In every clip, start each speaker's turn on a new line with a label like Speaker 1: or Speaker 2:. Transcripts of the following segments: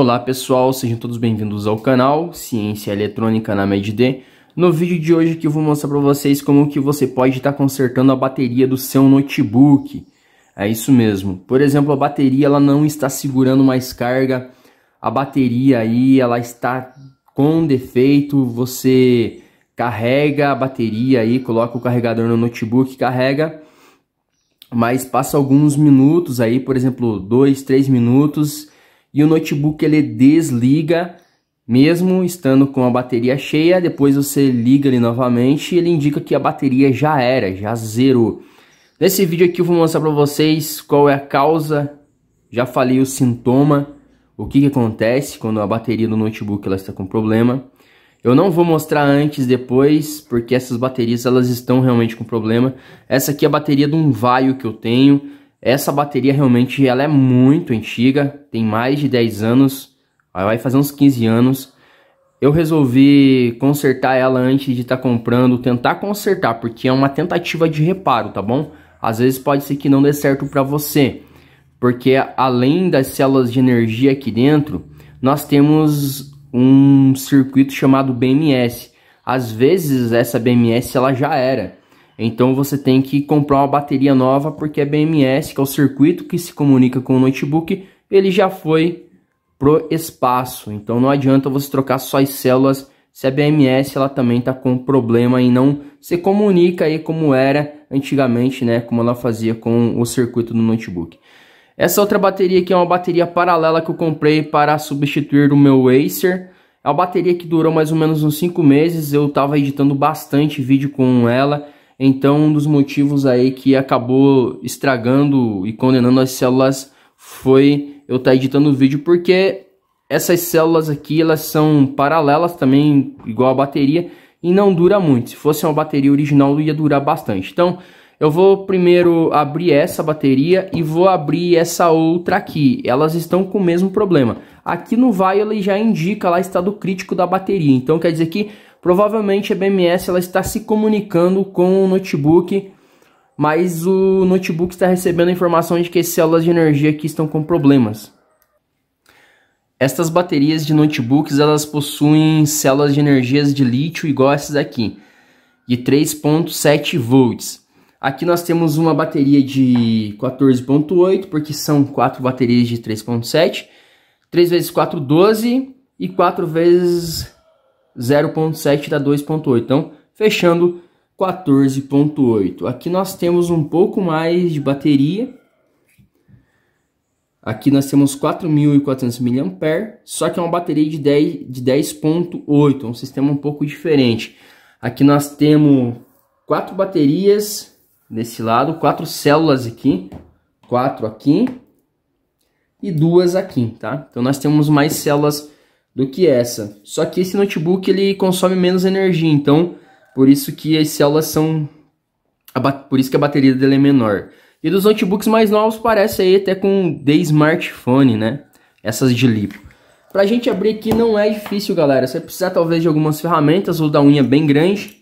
Speaker 1: Olá pessoal, sejam todos bem-vindos ao canal Ciência Eletrônica na MedD. No vídeo de hoje que eu vou mostrar para vocês como que você pode estar tá consertando a bateria do seu notebook. É isso mesmo. Por exemplo, a bateria ela não está segurando mais carga. A bateria aí ela está com defeito. Você carrega a bateria aí, coloca o carregador no notebook, carrega, mas passa alguns minutos aí, por exemplo, dois, três minutos e o notebook ele desliga mesmo estando com a bateria cheia, depois você liga ele novamente e ele indica que a bateria já era, já zerou. Nesse vídeo aqui eu vou mostrar para vocês qual é a causa, já falei o sintoma, o que, que acontece quando a bateria do notebook ela está com problema. Eu não vou mostrar antes depois, porque essas baterias elas estão realmente com problema. Essa aqui é a bateria de um vaio que eu tenho, essa bateria realmente ela é muito antiga, tem mais de 10 anos, vai fazer uns 15 anos. Eu resolvi consertar ela antes de estar tá comprando, tentar consertar, porque é uma tentativa de reparo, tá bom? Às vezes pode ser que não dê certo para você, porque além das células de energia aqui dentro, nós temos um circuito chamado BMS. Às vezes essa BMS ela já era, então você tem que comprar uma bateria nova porque a BMS, que é o circuito que se comunica com o notebook, ele já foi pro espaço. Então não adianta você trocar só as células se a BMS ela também está com problema e não se comunica aí como era antigamente, né, como ela fazia com o circuito do notebook. Essa outra bateria aqui é uma bateria paralela que eu comprei para substituir o meu Acer. É uma bateria que durou mais ou menos uns 5 meses, eu estava editando bastante vídeo com ela então, um dos motivos aí que acabou estragando e condenando as células foi eu estar tá editando o vídeo, porque essas células aqui, elas são paralelas também, igual a bateria, e não dura muito. Se fosse uma bateria original, ia durar bastante. Então, eu vou primeiro abrir essa bateria e vou abrir essa outra aqui. Elas estão com o mesmo problema. Aqui no vai ele já indica lá estado crítico da bateria. Então quer dizer que Provavelmente a BMS ela está se comunicando com o notebook, mas o notebook está recebendo a informação de que as células de energia aqui estão com problemas. Estas baterias de notebooks elas possuem células de energias de lítio igual a essas aqui, de 3.7 volts. Aqui nós temos uma bateria de 14.8, porque são quatro baterias de 3.7, 3 vezes 4 12 e 4 vezes 0,7 dá 2,8. Então, fechando 14,8. Aqui nós temos um pouco mais de bateria. Aqui nós temos 4.400 mAh, só que é uma bateria de 10.8, de 10 é um sistema um pouco diferente. Aqui nós temos quatro baterias desse lado, quatro células aqui, quatro aqui e duas aqui, tá? Então nós temos mais células do que essa. Só que esse notebook ele consome menos energia, então por isso que as células são por isso que a bateria dele é menor. E dos notebooks mais novos parece aí até com de smartphone, né? Essas de lipo. Pra gente abrir aqui não é difícil, galera. Você precisa precisar talvez de algumas ferramentas ou da unha bem grande.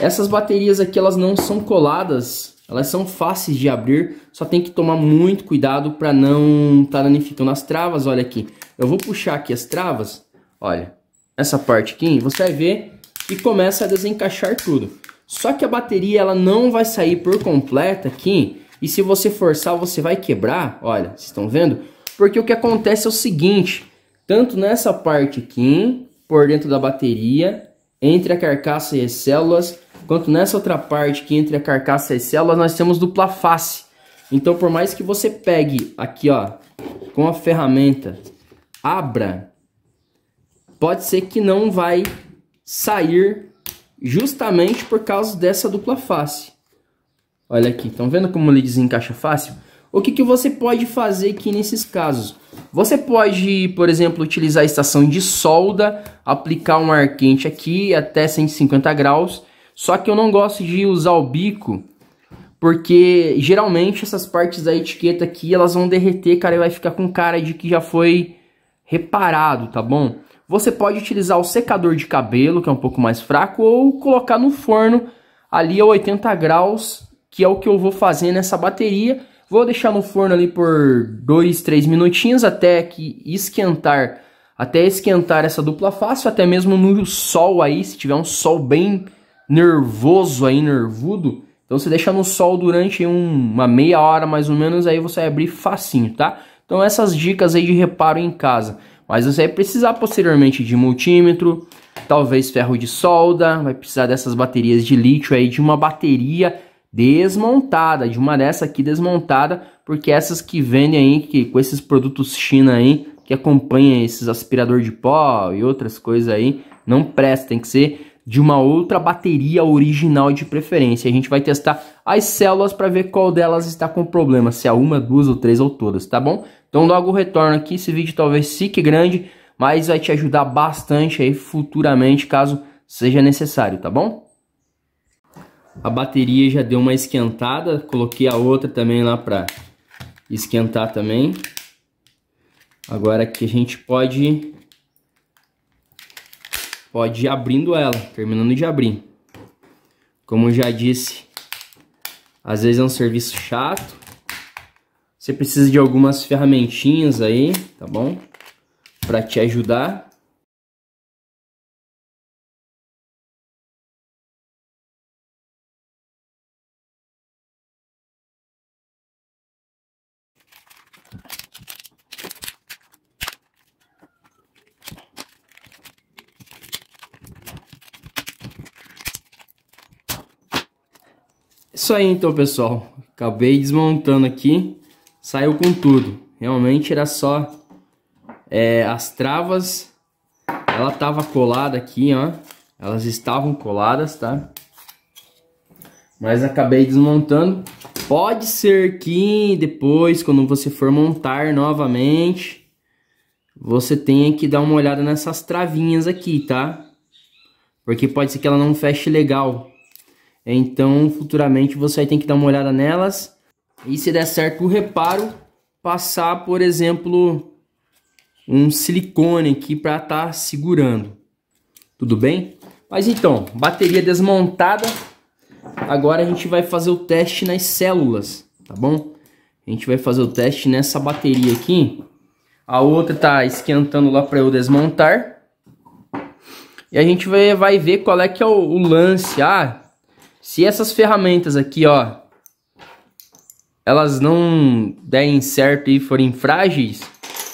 Speaker 1: Essas baterias aqui elas não são coladas, elas são fáceis de abrir, só tem que tomar muito cuidado para não estar tá danificando as travas, olha aqui. Eu vou puxar aqui as travas, olha, essa parte aqui, você vai ver que começa a desencaixar tudo. Só que a bateria ela não vai sair por completa aqui, e se você forçar você vai quebrar, olha, vocês estão vendo? Porque o que acontece é o seguinte, tanto nessa parte aqui, por dentro da bateria, entre a carcaça e as células, quanto nessa outra parte que entre a carcaça e as células, nós temos dupla face. Então, por mais que você pegue aqui, ó, com a ferramenta abra, pode ser que não vai sair justamente por causa dessa dupla face. Olha aqui, estão vendo como ele desencaixa fácil? O que, que você pode fazer aqui nesses casos? Você pode, por exemplo, utilizar a estação de solda, aplicar um ar quente aqui até 150 graus. Só que eu não gosto de usar o bico, porque geralmente essas partes da etiqueta aqui, elas vão derreter, cara, e vai ficar com cara de que já foi reparado, tá bom? Você pode utilizar o secador de cabelo, que é um pouco mais fraco, ou colocar no forno ali a 80 graus, que é o que eu vou fazer nessa bateria. Vou deixar no forno ali por 2, 3 minutinhos até que esquentar, até esquentar essa dupla face, até mesmo no sol aí, se tiver um sol bem nervoso aí, nervudo, então você deixa no sol durante um, uma meia hora mais ou menos, aí você vai abrir facinho, tá? Então essas dicas aí de reparo em casa. Mas você vai precisar posteriormente de multímetro, talvez ferro de solda, vai precisar dessas baterias de lítio aí, de uma bateria desmontada, de uma dessa aqui desmontada, porque essas que vendem aí, que, com esses produtos China aí, que acompanha esses aspirador de pó e outras coisas aí, não presta, tem que ser de uma outra bateria original de preferência. A gente vai testar as células para ver qual delas está com problema, se é uma, duas ou três ou todas, tá bom? Então logo retorno aqui, esse vídeo talvez fique grande, mas vai te ajudar bastante aí futuramente, caso seja necessário, tá bom? A bateria já deu uma esquentada, coloquei a outra também lá para esquentar também. Agora aqui a gente pode pode ir abrindo ela, terminando de abrir. Como eu já disse, às vezes é um serviço chato. Você precisa de algumas ferramentinhas aí, tá bom? Para te ajudar. Isso aí então, pessoal. Acabei desmontando aqui. Saiu com tudo. Realmente era só é, as travas. Ela tava colada aqui, ó. Elas estavam coladas, tá? Mas acabei desmontando. Pode ser que depois, quando você for montar novamente, você tenha que dar uma olhada nessas travinhas aqui, tá? Porque pode ser que ela não feche legal. Então, futuramente você vai ter que dar uma olhada nelas e se der certo o reparo, passar, por exemplo, um silicone aqui para estar tá segurando. Tudo bem? Mas então, bateria desmontada. Agora a gente vai fazer o teste nas células, tá bom? A gente vai fazer o teste nessa bateria aqui. A outra tá esquentando lá para eu desmontar. E a gente vai, vai ver qual é que é o, o lance. Ah, se essas ferramentas aqui, ó, elas não derem certo e forem frágeis,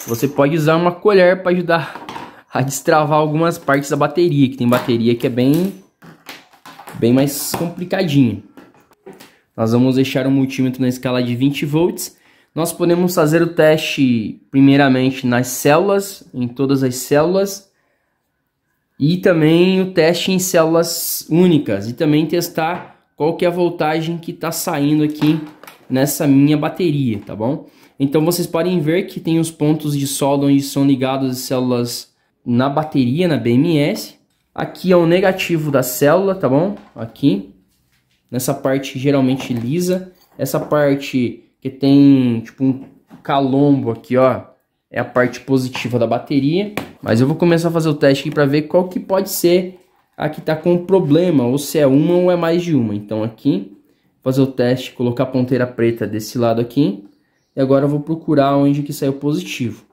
Speaker 1: você pode usar uma colher para ajudar a destravar algumas partes da bateria, que tem bateria que é bem, bem mais complicadinha. Nós vamos deixar o multímetro na escala de 20 volts. Nós podemos fazer o teste primeiramente nas células, em todas as células, e também o teste em células únicas e também testar qual que é a voltagem que está saindo aqui nessa minha bateria, tá bom? Então vocês podem ver que tem os pontos de solda onde são ligados as células na bateria, na BMS. Aqui é o negativo da célula, tá bom? Aqui, nessa parte geralmente lisa. Essa parte que tem tipo um calombo aqui, ó, é a parte positiva da bateria. Mas eu vou começar a fazer o teste aqui para ver qual que pode ser a que está com problema, ou se é uma ou é mais de uma. Então aqui, fazer o teste, colocar a ponteira preta desse lado aqui. E agora eu vou procurar onde que saiu positivo.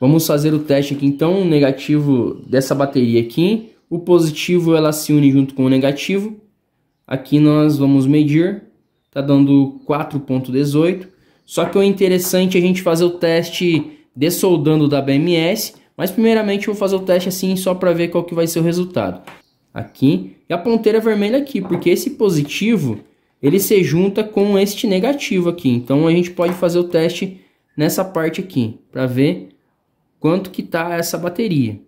Speaker 1: Vamos fazer o teste aqui então, o negativo dessa bateria aqui. O positivo ela se une junto com o negativo. Aqui nós vamos medir, está dando 4.18. Só que o interessante é a gente fazer o teste dessoldando da BMS, mas primeiramente eu vou fazer o teste assim só para ver qual que vai ser o resultado. Aqui, e a ponteira vermelha aqui, porque esse positivo, ele se junta com este negativo aqui. Então a gente pode fazer o teste nessa parte aqui, para ver quanto que tá essa bateria.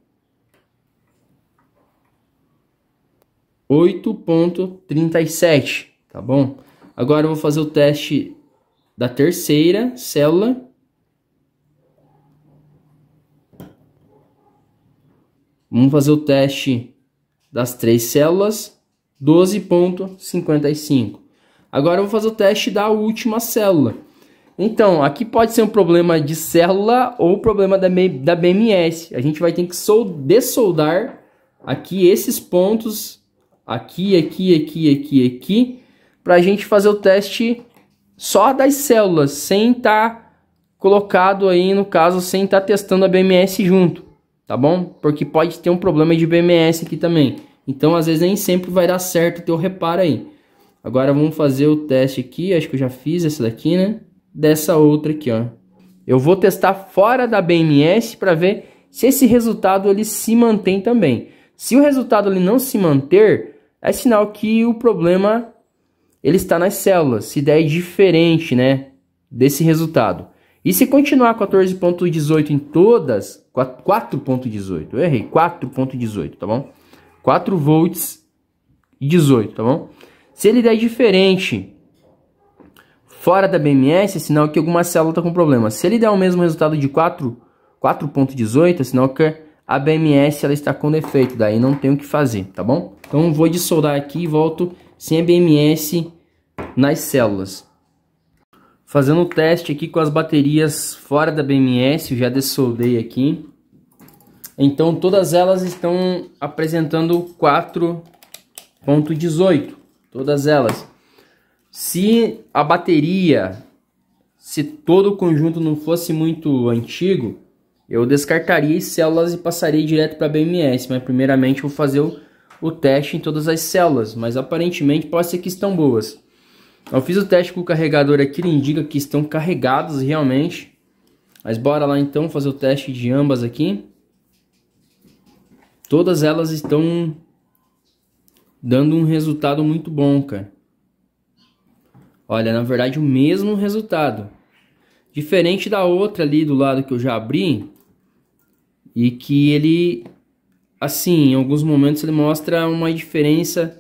Speaker 1: 8.37, tá bom? Agora eu vou fazer o teste da terceira célula Vamos fazer o teste das três células, 12.55. Agora eu vou fazer o teste da última célula. Então, aqui pode ser um problema de célula ou problema da, da BMS. A gente vai ter que dessoldar aqui esses pontos, aqui, aqui, aqui, aqui, aqui, para a gente fazer o teste só das células, sem estar tá colocado aí, no caso, sem estar tá testando a BMS junto tá bom? Porque pode ter um problema de BMS aqui também. Então, às vezes, nem sempre vai dar certo o teu reparo aí. Agora, vamos fazer o teste aqui. Acho que eu já fiz essa daqui, né? Dessa outra aqui, ó. Eu vou testar fora da BMS para ver se esse resultado ele se mantém também. Se o resultado ele não se manter, é sinal que o problema ele está nas células. Se der é diferente, né? Desse resultado. E se continuar 14.18 em todas, 4.18, eu errei, 4.18, tá bom? 4 volts e 18, tá bom? Se ele der diferente fora da BMS, é sinal que alguma célula está com problema. Se ele der o mesmo resultado de 4.18, é sinal que a BMS ela está com defeito, daí não tem o que fazer, tá bom? Então vou dissoldar aqui e volto sem a BMS nas células. Fazendo o teste aqui com as baterias fora da BMS, já dessoldei aqui. Então todas elas estão apresentando 4.18, todas elas. Se a bateria, se todo o conjunto não fosse muito antigo, eu descartaria as células e passaria direto para a BMS, mas primeiramente vou fazer o, o teste em todas as células, mas aparentemente pode ser que estão boas. Eu fiz o teste com o carregador aqui, ele indica que estão carregados realmente. Mas bora lá então fazer o teste de ambas aqui. Todas elas estão dando um resultado muito bom, cara. Olha, na verdade o mesmo resultado. Diferente da outra ali do lado que eu já abri. E que ele, assim, em alguns momentos ele mostra uma diferença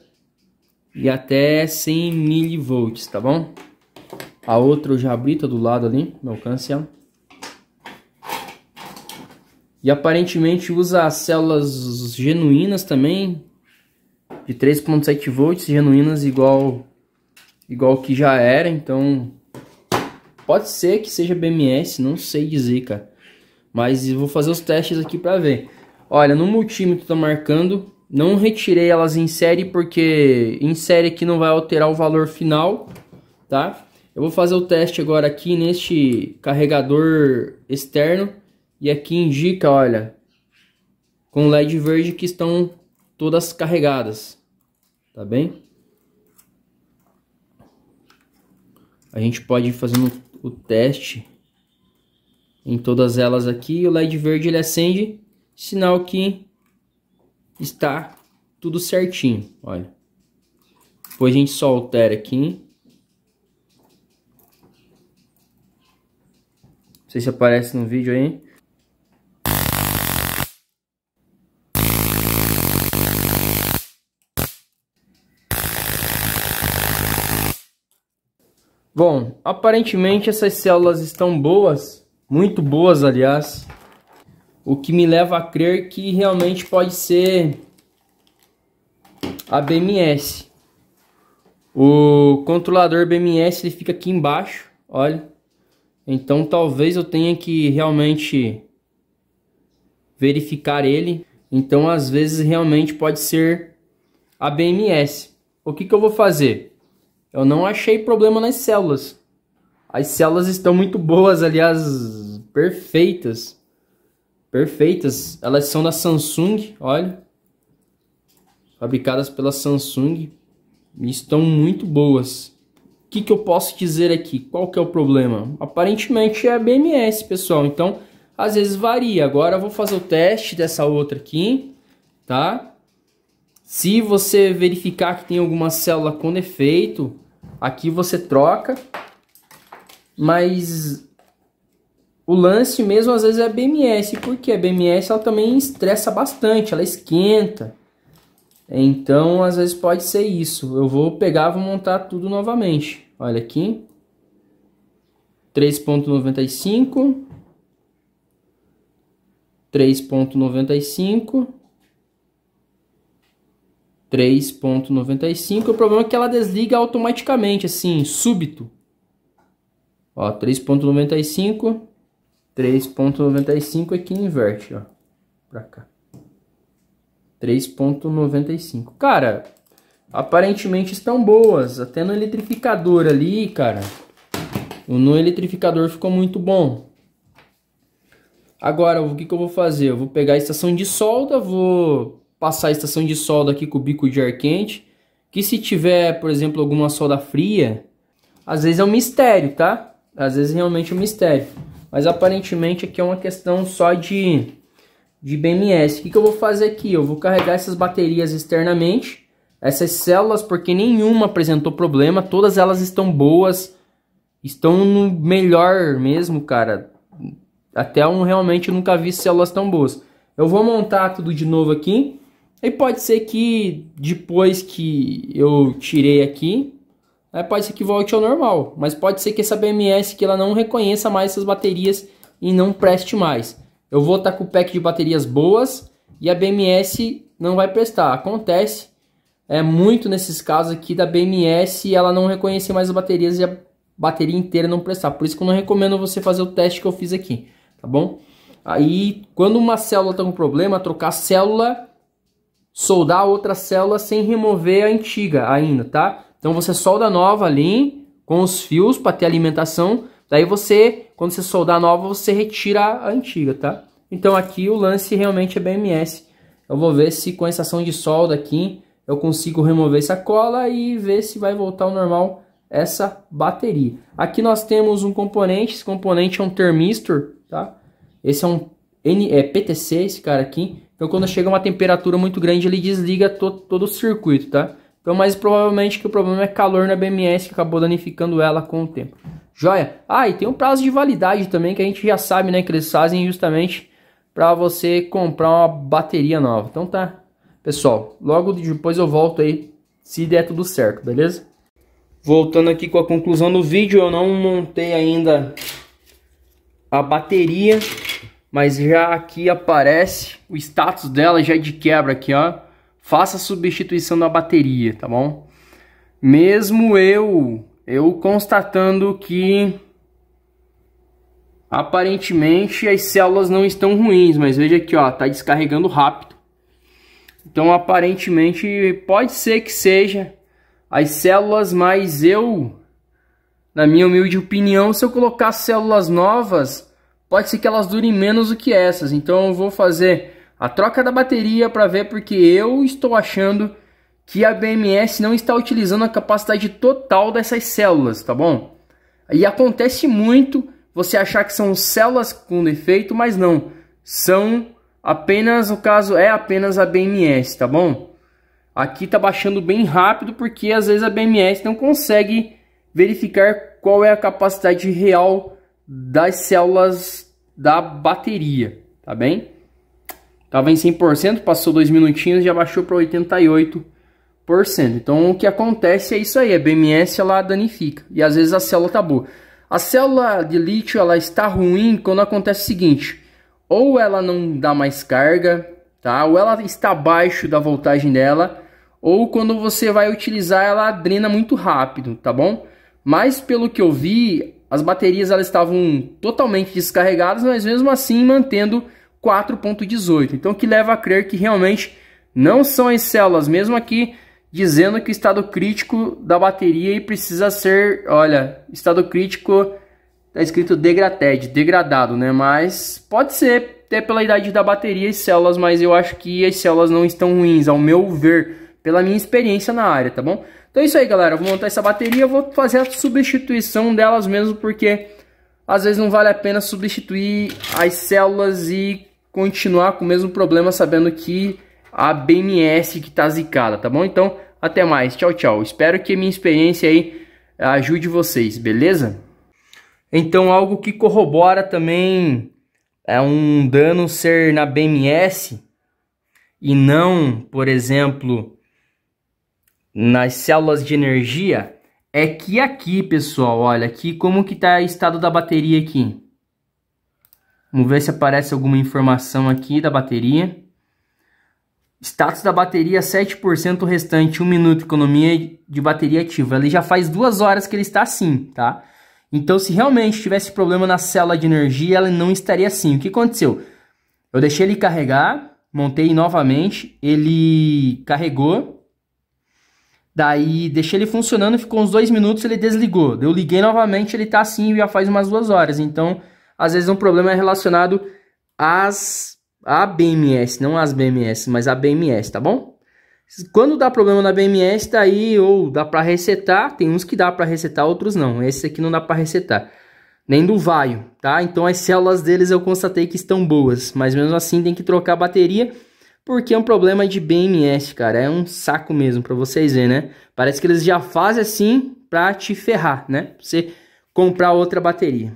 Speaker 1: e até 100 milivolts, tá bom? A outra eu já abri, tá do lado ali, meu alcance ela. E aparentemente usa células genuínas também, de 3.7 volts, genuínas igual igual que já era, então pode ser que seja BMS, não sei dizer, cara. Mas vou fazer os testes aqui para ver. Olha, no multímetro tá marcando não retirei elas em série porque em série aqui não vai alterar o valor final, tá? Eu vou fazer o teste agora aqui neste carregador externo e aqui indica, olha, com LED verde que estão todas carregadas, tá bem? A gente pode ir fazendo o teste em todas elas aqui. O LED verde ele acende, sinal que está tudo certinho, olha. Depois a gente só altera aqui. Não sei se aparece no vídeo aí. Bom, aparentemente essas células estão boas, muito boas aliás, o que me leva a crer que realmente pode ser a BMS. O controlador BMS ele fica aqui embaixo, olha. Então talvez eu tenha que realmente verificar ele. Então às vezes realmente pode ser a BMS. O que, que eu vou fazer? Eu não achei problema nas células. As células estão muito boas, aliás, perfeitas perfeitas. Elas são da Samsung, olha. Fabricadas pela Samsung. E estão muito boas. O que, que eu posso dizer aqui? Qual que é o problema? Aparentemente é BMS, pessoal. Então, às vezes varia. Agora eu vou fazer o teste dessa outra aqui, tá? Se você verificar que tem alguma célula com defeito, aqui você troca. Mas o lance mesmo às vezes é BMS, porque a BMS ela também estressa bastante, ela esquenta. Então, às vezes pode ser isso. Eu vou pegar, vou montar tudo novamente. Olha aqui. 3.95 3.95 3.95 o problema é que ela desliga automaticamente assim, súbito ó, 3.95 3.95 aqui inverte, ó. Pra cá. 3.95. Cara, aparentemente estão boas. Até no eletrificador ali, cara. O no eletrificador ficou muito bom. Agora, o que, que eu vou fazer? Eu vou pegar a estação de solda, vou passar a estação de solda aqui com o bico de ar quente. Que se tiver, por exemplo, alguma solda fria, às vezes é um mistério, tá? Às vezes realmente é um mistério. Mas aparentemente aqui é uma questão só de, de BMS. O que, que eu vou fazer aqui? Eu vou carregar essas baterias externamente. Essas células, porque nenhuma apresentou problema, todas elas estão boas, estão no melhor mesmo, cara. Até um realmente nunca vi células tão boas. Eu vou montar tudo de novo aqui. E pode ser que depois que eu tirei aqui, é, pode ser que volte ao normal, mas pode ser que essa BMS que ela não reconheça mais essas baterias e não preste mais. Eu vou estar tá com o pack de baterias boas e a BMS não vai prestar. Acontece é muito nesses casos aqui da BMS ela não reconhecer mais as baterias e a bateria inteira não prestar. Por isso que eu não recomendo você fazer o teste que eu fiz aqui, tá bom? Aí, quando uma célula está com problema, trocar célula, soldar outra célula sem remover a antiga ainda, tá? Então você solda a nova ali com os fios para ter alimentação. Daí você, quando você soldar a nova, você retira a antiga, tá? Então aqui o lance realmente é BMS. Eu vou ver se com a estação de solda aqui eu consigo remover essa cola e ver se vai voltar ao normal essa bateria. Aqui nós temos um componente, esse componente é um termistor, tá? Esse é um N, é PTC, esse cara aqui. Então quando chega uma temperatura muito grande ele desliga to, todo o circuito, tá? Então, mais provavelmente que o problema é calor na BMS que acabou danificando ela com o tempo. Joia? Ah, e tem um prazo de validade também que a gente já sabe, né? Que eles fazem justamente para você comprar uma bateria nova. Então tá, pessoal. Logo depois eu volto aí, se der tudo certo, beleza? Voltando aqui com a conclusão do vídeo, eu não montei ainda a bateria, mas já aqui aparece o status dela já é de quebra aqui, ó faça a substituição da bateria, tá bom? Mesmo eu, eu constatando que aparentemente as células não estão ruins, mas veja aqui, ó, tá descarregando rápido. Então aparentemente pode ser que seja as células, mas eu, na minha humilde opinião, se eu colocar células novas, pode ser que elas durem menos do que essas. Então eu vou fazer a troca da bateria para ver porque eu estou achando que a BMS não está utilizando a capacidade total dessas células, tá bom? E acontece muito você achar que são células com defeito, mas não. São apenas, o caso é apenas a BMS, tá bom? Aqui tá baixando bem rápido porque às vezes a BMS não consegue verificar qual é a capacidade real das células da bateria, tá bem? Estava em 100%, passou dois minutinhos e já baixou para 88%. Então o que acontece é isso aí, a BMS ela danifica e às vezes a célula tá boa. A célula de lítio ela está ruim quando acontece o seguinte, ou ela não dá mais carga, tá? Ou ela está abaixo da voltagem dela, ou quando você vai utilizar ela drena muito rápido, tá bom? Mas pelo que eu vi, as baterias elas estavam totalmente descarregadas, mas mesmo assim mantendo 4.18. Então, o que leva a crer que realmente não são as células, mesmo aqui dizendo que o estado crítico da bateria e precisa ser, olha, estado crítico está escrito degrated, degradado, né? Mas pode ser até pela idade da bateria e células, mas eu acho que as células não estão ruins, ao meu ver, pela minha experiência na área, tá bom? Então é isso aí, galera. vou montar essa bateria, vou fazer a substituição delas mesmo, porque às vezes não vale a pena substituir as células e continuar com o mesmo problema sabendo que a BMS que tá zicada, tá bom? Então, até mais. Tchau, tchau. Espero que minha experiência aí ajude vocês, beleza? Então, algo que corrobora também é um dano ser na BMS e não, por exemplo, nas células de energia, é que aqui, pessoal, olha aqui como que tá o estado da bateria aqui. Vamos ver se aparece alguma informação aqui da bateria. Status da bateria 7%, restante 1 minuto, economia de bateria ativa. Ele já faz duas horas que ele está assim, tá? Então, se realmente tivesse problema na célula de energia, ela não estaria assim. O que aconteceu? Eu deixei ele carregar, montei novamente, ele carregou. Daí deixei ele funcionando, ficou uns dois minutos, ele desligou. Eu liguei novamente, ele está assim e já faz umas duas horas. Então, às vezes um problema é relacionado às a BMS, não às BMS, mas a BMS, tá bom? Quando dá problema na BMS, daí tá ou dá para resetar, tem uns que dá para resetar, outros não. Esse aqui não dá para resetar. Nem do vaio, tá? Então as células deles eu constatei que estão boas, mas mesmo assim tem que trocar a bateria, porque é um problema de BMS, cara. É um saco mesmo para vocês verem, né? Parece que eles já fazem assim para te ferrar, né? Pra você comprar outra bateria.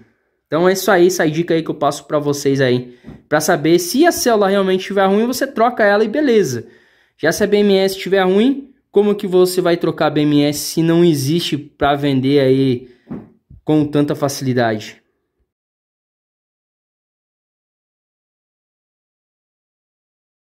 Speaker 1: Então é isso aí, essa dica aí que eu passo para vocês aí, para saber se a célula realmente estiver ruim, você troca ela e beleza. Já se a BMS estiver ruim, como que você vai trocar a BMS se não existe para vender aí com tanta facilidade?